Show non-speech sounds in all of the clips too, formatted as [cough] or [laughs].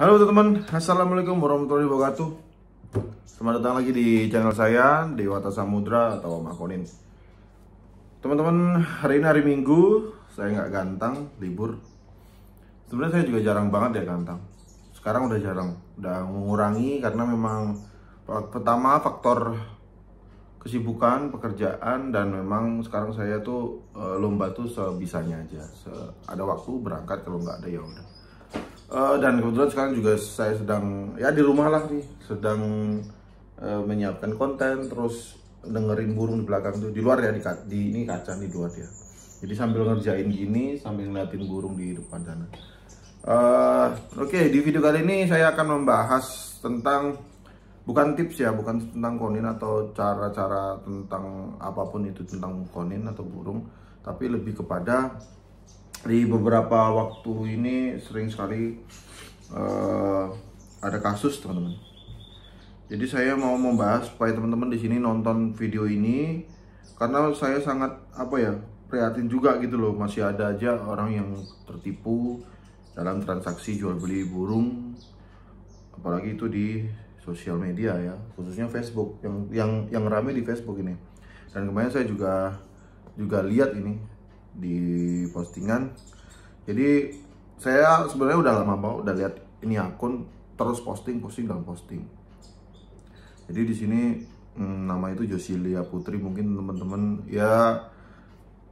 Halo teman-teman, Assalamualaikum warahmatullahi wabarakatuh Selamat datang lagi di channel saya, Dewata Samudra atau Makonin Teman-teman, hari ini hari Minggu Saya nggak ganteng, libur Sebenarnya saya juga jarang banget ya ganteng. Sekarang udah jarang, udah mengurangi karena memang Pertama faktor kesibukan, pekerjaan Dan memang sekarang saya tuh eh, lomba tuh sebisanya aja Ada waktu berangkat, kalau nggak ada ya udah Eh, dan kebetulan sekarang juga saya sedang ya di rumah lah nih sedang uh, menyiapkan konten terus dengerin burung di belakang tuh di luar ya di, di ini kaca nih luar ya jadi sambil ngerjain gini sambil ngeliatin burung di depan sana uh, oke okay, di video kali ini saya akan membahas tentang bukan tips ya bukan tentang konin atau cara-cara tentang apapun itu tentang konin atau burung tapi lebih kepada di beberapa waktu ini sering sekali uh, ada kasus teman-teman. Jadi saya mau membahas supaya teman-teman di sini nonton video ini karena saya sangat apa ya prihatin juga gitu loh masih ada aja orang yang tertipu dalam transaksi jual beli burung apalagi itu di sosial media ya khususnya Facebook yang yang yang ramai di Facebook ini dan kemarin saya juga juga lihat ini di postingan jadi saya sebenarnya udah lama mau udah lihat ini akun terus posting posting dan posting jadi di sini hmm, nama itu Josilia Putri mungkin teman-teman ya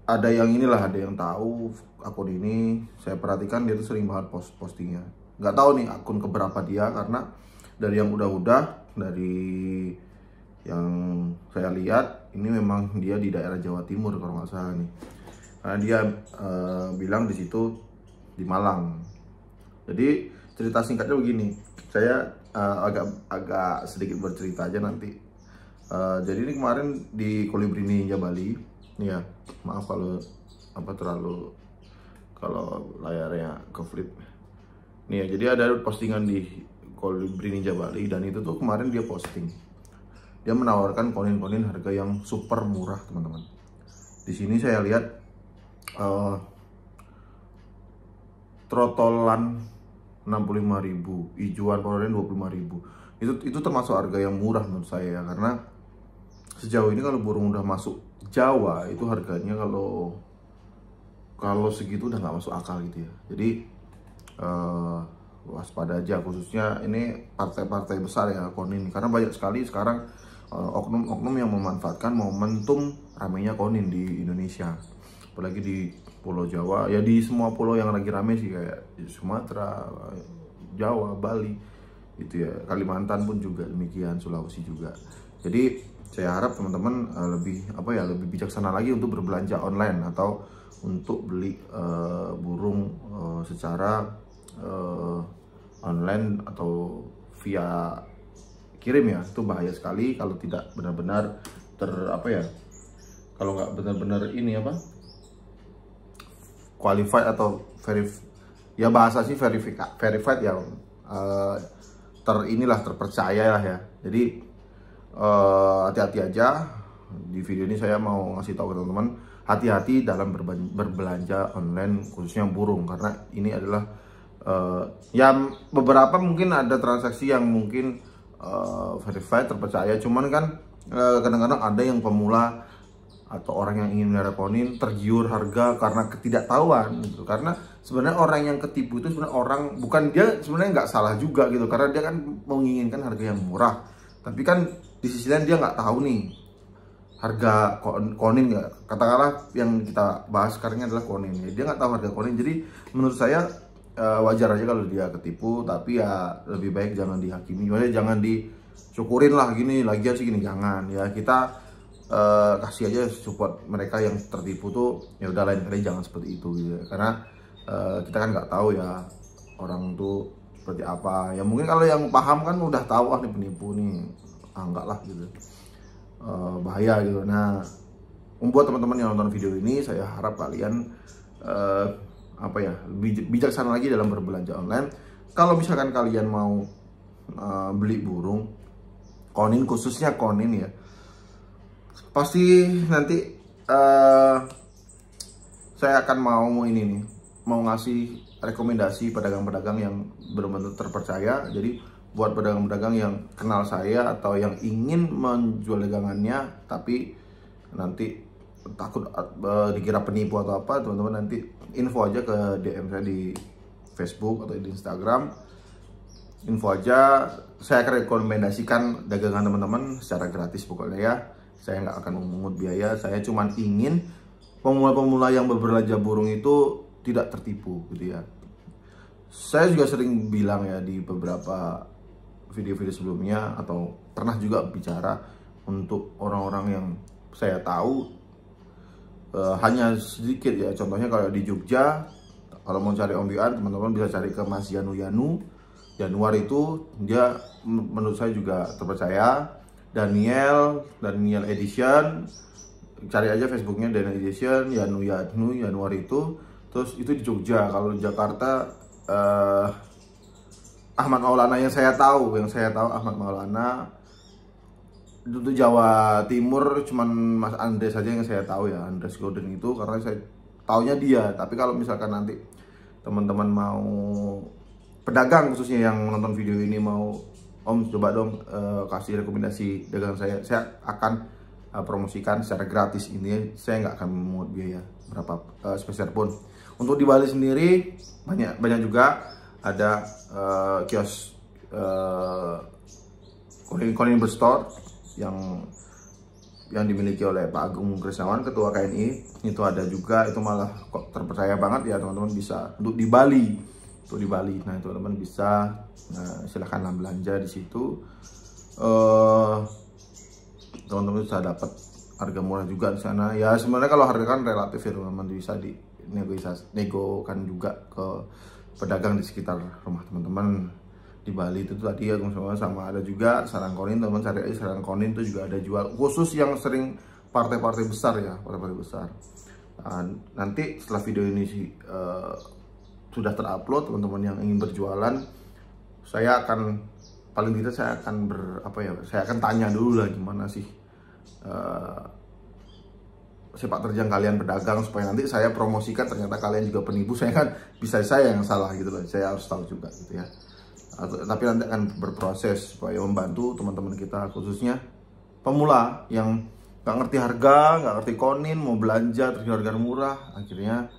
ada yang inilah ada yang tahu akun ini saya perhatikan dia tuh sering banget post postingnya nggak tahu nih akun keberapa dia karena dari yang udah-udah dari yang saya lihat ini memang dia di daerah Jawa Timur kalau nggak salah nih karena dia uh, bilang di situ di Malang. Jadi cerita singkatnya begini, saya uh, agak agak sedikit bercerita aja nanti. Uh, jadi ini kemarin di Kolibri Ninja Bali, ya maaf kalau apa terlalu kalau layarnya konflik. Nih ya, jadi ada postingan di Kolibri Ninja Bali dan itu tuh kemarin dia posting. Dia menawarkan konin-konin harga yang super murah teman-teman. Di sini saya lihat uh, trotolan 65.000, ijuan Powerland 25.000. Itu itu termasuk harga yang murah menurut saya ya, karena sejauh ini kalau burung udah masuk Jawa itu harganya kalau kalau segitu udah nggak masuk akal gitu ya. Jadi uh, waspada aja khususnya ini partai-partai besar ya konin karena banyak sekali sekarang eh, oknum-oknum uh, oknum -oknum yang memanfaatkan momentum ramainya konin di Indonesia apalagi di pulau Jawa ya di semua pulau yang lagi rame sih kayak Sumatera Jawa Bali itu ya Kalimantan pun juga demikian Sulawesi juga jadi saya harap teman-teman eh, lebih apa ya lebih bijaksana lagi untuk berbelanja online atau untuk beli uh, burung uh, secara uh, online atau via kirim ya itu bahaya sekali kalau tidak benar-benar ter apa ya kalau nggak benar-benar ini apa qualified atau verif ya bahasa sih verifika verified yang uh, eh, ter inilah terpercaya lah ya jadi eh, hati-hati uh, aja di video ini saya mau ngasih tahu ke teman-teman hati-hati dalam berbelanja online khususnya burung karena ini adalah uh, ya beberapa mungkin ada transaksi yang mungkin uh, verified terpercaya cuman kan kadang-kadang uh, kadang -kadang ada yang pemula atau orang yang ingin menaraponin tergiur harga karena ketidaktahuan gitu. karena sebenarnya orang yang ketipu itu sebenarnya orang bukan dia sebenarnya nggak salah juga gitu karena dia kan menginginkan harga yang murah tapi kan di sisi lain dia nggak tahu nih harga konin nggak katakanlah yang kita bahas sekarang adalah konin ya. dia nggak tahu harga konin jadi menurut saya eh, wajar aja kalau dia ketipu tapi ya lebih baik jangan dihakimi jangan dicukurin lah gini lagi sih gini jangan ya kita uh, kasih aja support mereka yang tertipu tuh ya udah lain kali jangan seperti itu gitu ya. karena uh, kita kan nggak tahu ya orang tuh seperti apa ya mungkin kalau yang paham kan udah tahu ah nih penipu nih ah lah gitu uh, bahaya gitu nah membuat um, teman-teman yang nonton video ini saya harap kalian uh, apa ya bijaksana lagi dalam berbelanja online kalau misalkan kalian mau uh, beli burung konin khususnya konin ya pasti nanti uh, saya akan mau ini nih mau ngasih rekomendasi pedagang-pedagang yang belum tentu terpercaya jadi buat pedagang-pedagang yang kenal saya atau yang ingin menjual dagangannya tapi nanti takut uh, dikira penipu atau apa teman-teman nanti info aja ke DM saya di Facebook atau di Instagram info aja saya akan rekomendasikan dagangan teman-teman secara gratis pokoknya ya saya nggak akan memungut biaya saya cuma ingin pemula-pemula yang berbelanja burung itu tidak tertipu gitu ya saya juga sering bilang ya di beberapa video-video sebelumnya atau pernah juga bicara untuk orang-orang yang saya tahu uh, hanya sedikit ya contohnya kalau di Jogja kalau mau cari ombian teman-teman bisa cari ke Mas Yanu Yanu Januar itu dia menurut saya juga terpercaya Daniel Daniel Edition cari aja Facebooknya Daniel Edition Yanu Yanu Yanuar itu terus itu di Jogja kalau di Jakarta eh, Ahmad Maulana yang saya tahu yang saya tahu Ahmad Maulana itu Jawa Timur cuman Mas Andres saja yang saya tahu ya Andres Golden itu karena saya taunya dia tapi kalau misalkan nanti teman-teman mau pedagang khususnya yang menonton video ini mau Om coba dong uh, kasih rekomendasi dagang saya. Saya akan uh, promosikan secara gratis ini. Saya nggak akan memungut biaya berapa uh, spesial pun. Untuk di Bali sendiri banyak banyak juga ada uh, kios uh, koin berstore yang yang dimiliki oleh Pak Agung Krisnawan Ketua KNI itu ada juga itu malah kok terpercaya banget ya teman-teman bisa untuk di Bali untuk di Bali. Nah, teman-teman bisa nah, eh, silahkan belanja di situ. Eh, teman-teman uh, bisa dapat harga murah juga di sana. Ya, sebenarnya kalau harga kan relatif ya, teman-teman bisa di nego negokan juga ke pedagang di sekitar rumah teman-teman di Bali itu tadi ya sama sama ada juga sarang konin teman cari aja sarang konin itu juga ada jual khusus yang sering partai-partai besar ya partai-partai besar nah, nanti setelah video ini uh, sudah terupload teman-teman yang ingin berjualan saya akan paling tidak saya akan ber apa ya saya akan tanya dulu lah gimana sih uh, sepak terjang kalian berdagang supaya nanti saya promosikan ternyata kalian juga penipu [laughs] saya kan bisa saya yang salah gitu loh saya harus tahu juga gitu ya Atau, tapi nanti akan berproses supaya membantu teman-teman kita khususnya pemula yang nggak ngerti harga nggak ngerti konin mau belanja terus harga murah akhirnya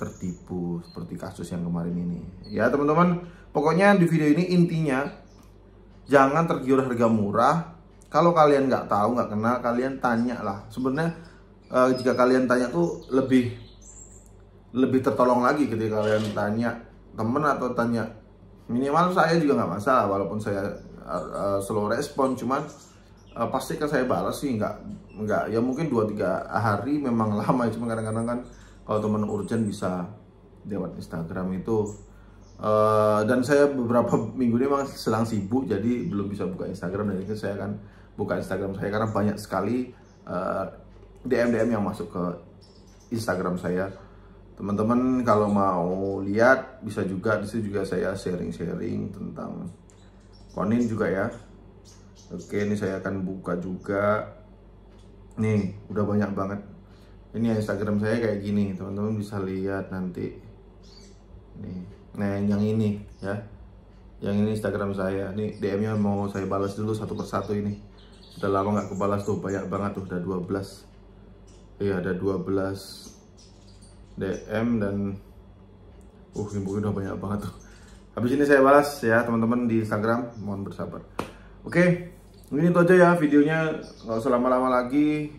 tertipu seperti kasus yang kemarin ini. Ya teman-teman, pokoknya di video ini intinya jangan tergiur harga murah. Kalau kalian nggak tahu, nggak kenal, kalian tanya lah. Sebenarnya uh, jika kalian tanya tuh lebih lebih tertolong lagi ketika kalian tanya temen atau tanya minimal saya juga nggak masalah walaupun saya uh, slow respon cuman uh, pasti kan saya balas sih nggak nggak ya mungkin dua tiga hari memang [laughs] lama cuma kadang-kadang kan kalau teman urgent bisa lewat Instagram itu uh, dan saya beberapa [laughs] minggu ini memang sedang sibuk jadi belum bisa buka Instagram dan itu saya akan buka Instagram saya karena banyak sekali dm DM DM yang masuk ke Instagram saya teman-teman kalau mau lihat bisa juga di situ juga saya sharing-sharing tentang konin juga ya oke ini saya akan buka juga nih udah banyak banget ini Instagram saya kayak gini teman-teman bisa lihat nanti nih nah yang ini ya yang ini Instagram saya Ini DM-nya mau saya balas dulu satu persatu ini udah lama nggak kebalas tuh banyak banget tuh udah 12 iya ada 12 DM dan uh ini mungkin udah banyak banget tuh habis ini saya balas ya teman-teman di Instagram mohon bersabar oke ini itu aja ya videonya nggak usah lama-lama lagi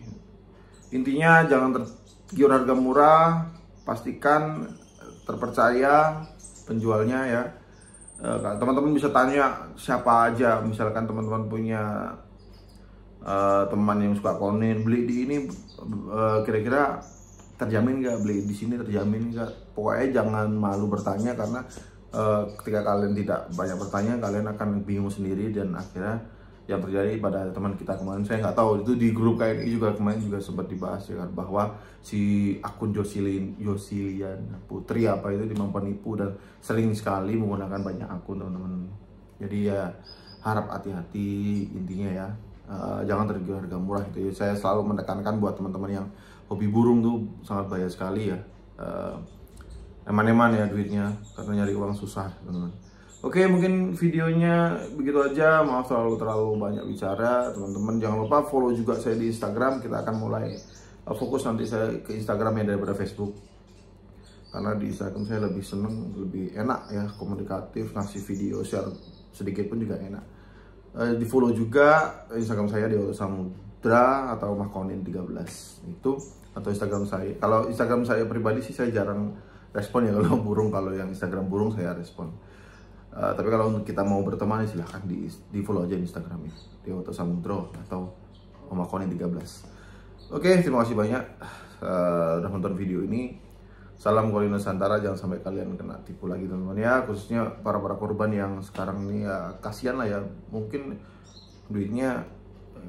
Intinya jangan tergiur harga murah, pastikan terpercaya penjualnya ya. E, teman-teman bisa tanya siapa aja, misalkan teman-teman punya uh, teman yang suka konin beli di ini e, kira-kira uh, terjamin nggak beli di sini terjamin nggak pokoknya jangan malu bertanya karena uh, ketika kalian tidak banyak bertanya kalian akan bingung sendiri dan akhirnya yang terjadi pada teman kita kemarin saya nggak tahu itu di grup KNI juga kemarin juga sempat dibahas ya kan, bahwa si akun Josilin Josilian Putri apa itu memang penipu dan sering sekali menggunakan banyak akun teman-teman jadi ya harap hati-hati intinya ya uh, jangan tergiur harga murah itu ya. saya selalu menekankan buat teman-teman yang hobi burung tuh sangat bahaya sekali ya uh, eman-eman ya duitnya karena nyari uang susah teman-teman Oke, mungkin videonya begitu aja. Maaf terlalu terlalu banyak bicara, teman-teman. Jangan lupa follow juga saya di Instagram. Kita akan mulai uh, fokus nanti saya ke Instagram ya daripada Facebook. Karena di Instagram saya lebih seneng, lebih enak ya, komunikatif, ngasih video share sedikit pun juga enak. Uh, di follow juga Instagram saya di Samudra atau Mahkonin 13 itu atau Instagram saya. Kalau Instagram saya pribadi sih saya jarang respon ya [laughs] kalau burung kalau yang Instagram burung saya respon. Eh, tapi kalau kita mau berteman ya silahkan di, di follow aja di Instagramnya atau Samudro atau Omakoni 13 Oke okay, terima kasih banyak uh, udah nonton video ini Salam Kuali Nusantara jangan sampai kalian kena tipu lagi teman-teman ya khususnya para para korban yang sekarang ini ya kasihan lah ya mungkin duitnya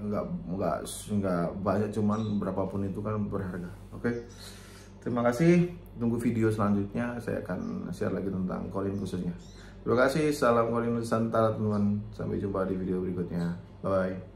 nggak nggak nggak banyak cuman berapapun itu kan berharga oke okay? terima kasih tunggu video selanjutnya saya akan share lagi tentang kolin khususnya Terima kasih, salam kori Nusantara teman-teman. Sampai jumpa di video berikutnya. Bye-bye.